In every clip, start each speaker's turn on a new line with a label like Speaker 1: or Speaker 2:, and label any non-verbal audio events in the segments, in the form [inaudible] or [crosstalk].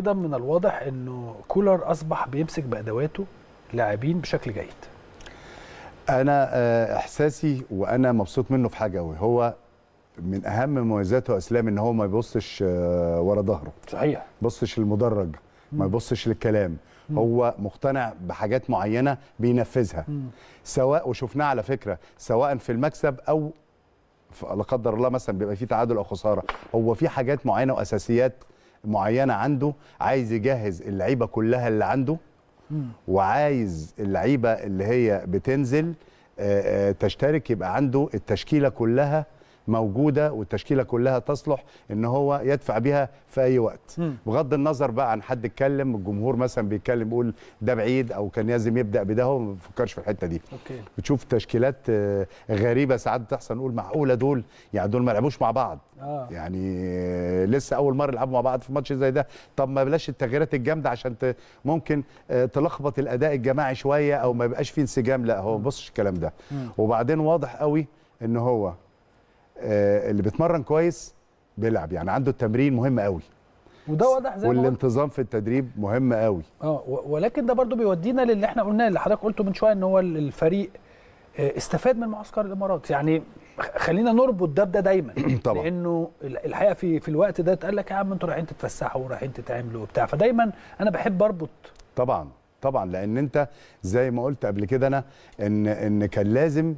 Speaker 1: ايضا من الواضح انه كولر اصبح بيمسك بادواته لاعبين بشكل جيد
Speaker 2: انا آه، احساسي وانا مبسوط منه في حاجه قوي هو من اهم مميزاته اسلام ان هو ما يبصش آه، ورا ظهره صحيح بصش المدرج ما يبصش للكلام هو مقتنع بحاجات معينه بينفذها سواء وشفناه على فكره سواء في المكسب او لا قدر الله مثلا بيبقى في تعادل او خساره هو في حاجات معينه واساسيات معينه عنده عايز يجهز اللعيبه كلها اللي عنده وعايز اللعيبه اللي هي بتنزل آه، آه، تشترك يبقى عنده التشكيله كلها موجوده والتشكيله كلها تصلح ان هو يدفع بها في اي وقت م. بغض النظر بقى عن حد اتكلم الجمهور مثلا بيتكلم بيقول ده بعيد او كان لازم يبدا بده هو ما بيفكرش في الحته دي أوكي. بتشوف تشكيلات آه، غريبه ساعات بتحصل نقول معقوله دول يعني دول ما لعبوش مع بعض آه. يعني آه، لسه اول مره يلعبوا مع بعض في ماتش زي ده طب ما بلاش التغييرات الجامده عشان ت... ممكن آه، تلخبط الاداء الجماعي شويه او ما يبقاش فيه انسجام لا هو ما بصش الكلام ده م. وبعدين واضح قوي ان هو آه، اللي بيتمرن كويس بيلعب يعني عنده التمرين مهم قوي وده واضح زي والانتظام في التدريب مهم قوي
Speaker 1: اه ولكن ده برضو بيودينا للي احنا قلناه اللي حضرتك قلته من شويه ان هو الفريق آه، استفاد من معسكر الامارات يعني خلينا نربط ده بده دايما [clears throat] طبعا لانه الحقيقه في في الوقت ده اتقال لك يا عم انتوا رايحين تتفسحوا ورايحين تتعملوا
Speaker 2: وبتاع فدايما انا بحب اربط طبعا طبعا لان انت زي ما قلت قبل كده انا ان ان كان لازم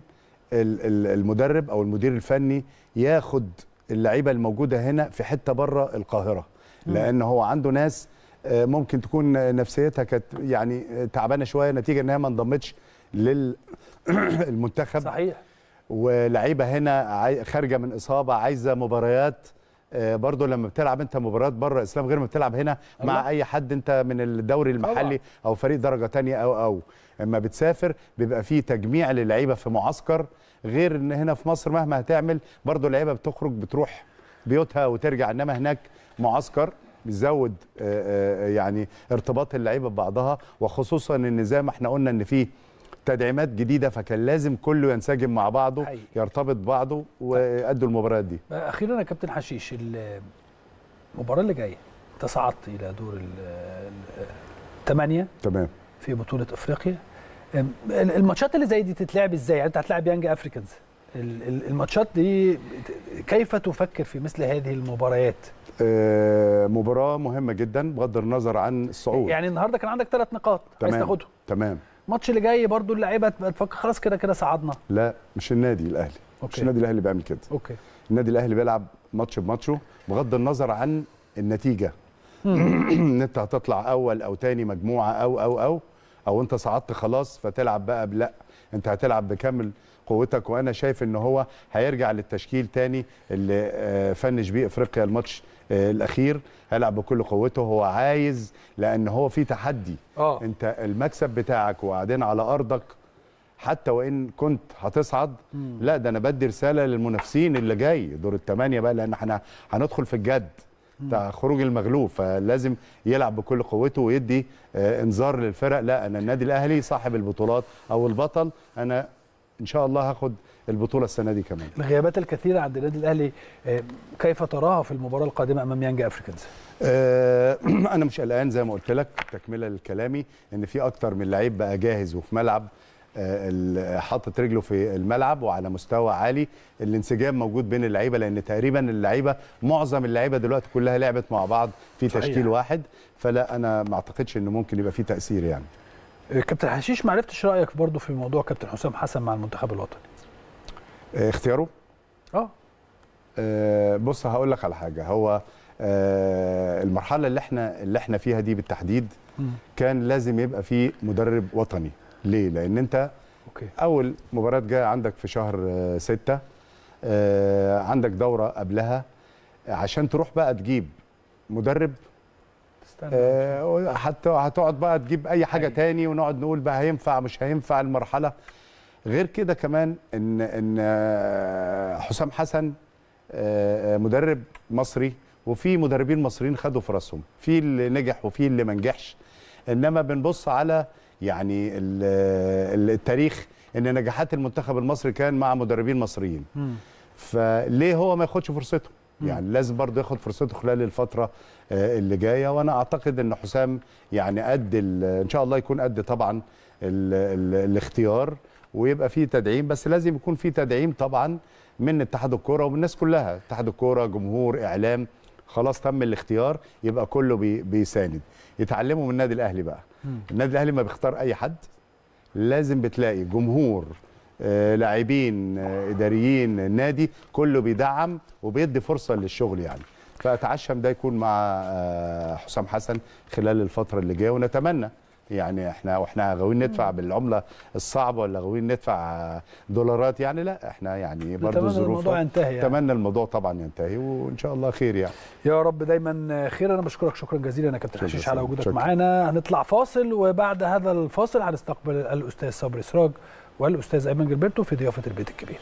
Speaker 2: المدرب او المدير الفني ياخد اللعيبه الموجوده هنا في حته بره القاهره لان هو عنده ناس آه، ممكن تكون نفسيتها كانت يعني تعبانه شويه نتيجه انها ما انضمتش للمنتخب [clears throat] صحيح ولاعيبه هنا خارجه من اصابه عايزه مباريات آه، برضه لما بتلعب انت مباريات بره اسلام غير ما بتلعب هنا مع اي حد انت من الدوري المحلي او فريق درجه ثانيه او او اما بتسافر بيبقى في تجميع للعيبه في معسكر غير ان هنا في مصر مهما هتعمل برضه اللعيبه بتخرج بتروح بيوتها وترجع انما هناك معسكر بيزود آه، آه، يعني ارتباط اللعيبه ببعضها وخصوصا ان زي ما احنا قلنا ان فيه تدعيمات جديده فكان لازم كله ينسجم مع بعضه حقيقي. يرتبط بعضه ويأدوا المباريات دي أه،
Speaker 1: اخيرا يا كابتن حشيش المباراه اللي جايه انت صعدت الى دور الثمانيه تمام في بطوله افريقيا الماتشات اللي زي دي تتلعب ازاي يعني انت هتلاعب يانج افريكانز الماتشات دي
Speaker 2: كيف تفكر في مثل هذه المباريات أه، مباراه مهمه جدا بغض النظر عن الصعود
Speaker 1: يعني النهارده كان عندك ثلاث نقاط تمام. عايز تاخدهم تمام الماتش اللي جاي برضو اللعيبه تبقى تفكر خلاص كده كده صعدنا
Speaker 2: لا مش النادي الاهلي أوكي. مش النادي الاهلي بيعمل كده اوكي النادي الاهلي بيلعب ماتش بماتشه بغض النظر عن النتيجه
Speaker 1: [clears throat] ان
Speaker 2: انت هتطلع اول او تاني مجموعه او او او او انت صعدت خلاص فتلعب بقى لا انت هتلعب بكامل قوتك وانا شايف ان هو هيرجع للتشكيل تاني اللي آه، فنش بيه افريقيا الماتش آه، الاخير هيلعب بكل قوته هو عايز لان هو في تحدي أوه. انت المكسب بتاعك وقاعدين على ارضك حتى وان كنت هتصعد لا ده انا بدي رساله للمنافسين اللي جاي دور الثمانيه بقى لان احنا هندخل في الجد بتاع خروج المغلوب فلازم يلعب بكل قوته ويدي آه، انذار للفرق لا انا النادي الاهلي صاحب البطولات او البطل انا ان شاء الله هاخد البطوله السنه دي كمان
Speaker 1: الغيابات الكثيره عند النادي الاهلي آه، كيف تراها في المباراه القادمه امام يانج افريكانز
Speaker 2: آه، [clears throat] انا مش قلقان زي ما قلت لك تكمله لكلامي ان في اكتر من لعيب بقى جاهز وفي ملعب آه، حاطط رجله في الملعب وعلى مستوى عالي الانسجام موجود بين اللعيبه لان تقريبا اللعيبه معظم اللعيبه دلوقتي كلها لعبت مع بعض في تشكيل واحد فلا انا ما اعتقدش انه ممكن يبقى في تاثير يعني
Speaker 1: كابتن حشيش ما عرفتش رايك برضه في موضوع كابتن حسام حسن مع المنتخب الوطني
Speaker 2: آه، اختياره آه. اه, بص هقول لك على حاجه هو آه، المرحله اللي احنا اللي احنا فيها دي بالتحديد كان لازم يبقى في مدرب وطني ليه لان انت أوكي. اول مباراه جايه عندك في شهر ستة عندك دوره قبلها عشان تروح بقى تجيب مدرب آه حتى هتقعد بقى تجيب اي حاجه أي. أيوة. تاني ونقعد نقول بقى هينفع مش هينفع المرحله غير كده كمان ان ان آه، حسام حسن آه، آه، مدرب مصري وفي مدربين مصريين خدوا فرصهم في اللي نجح وفي اللي ما نجحش انما بنبص على يعني التاريخ ان نجاحات المنتخب المصري كان مع مدربين مصريين فليه هو ما ياخدش فرصته يعني لازم برضه ياخد فرصته خلال الفتره آه، اللي جايه وانا اعتقد ان حسام يعني قد ان شاء الله يكون قد طبعا الـ الـ الاختيار ويبقى فيه تدعيم بس لازم يكون فيه تدعيم طبعا من اتحاد الكوره ومن الناس كلها اتحاد الكوره جمهور اعلام خلاص تم الاختيار يبقى كله بي بيساند يتعلموا من النادي الاهلي بقى النادي الاهلي ما بيختار اي حد لازم بتلاقي جمهور آه، لاعبين آه، اداريين النادي كله بيدعم وبيدي فرصه للشغل يعني فاتعشم ده يكون مع آه، حسام حسن خلال الفتره اللي جايه ونتمنى يعني احنا واحنا غاويين ندفع بالعمله الصعبه ولا غاويين ندفع دولارات يعني لا احنا يعني برضه اتمنى الموضوع ينتهي يعني. اتمنى الموضوع طبعا ينتهي وان شاء الله خير يعني يا
Speaker 1: رب دايما خير انا بشكرك شكرا جزيلا يا كابتن حشيش على وجودك معانا هنطلع فاصل وبعد هذا الفاصل هنستقبل الاستاذ صبري سراج والاستاذ ايمن جلبرتو في ضيافه البيت الكبير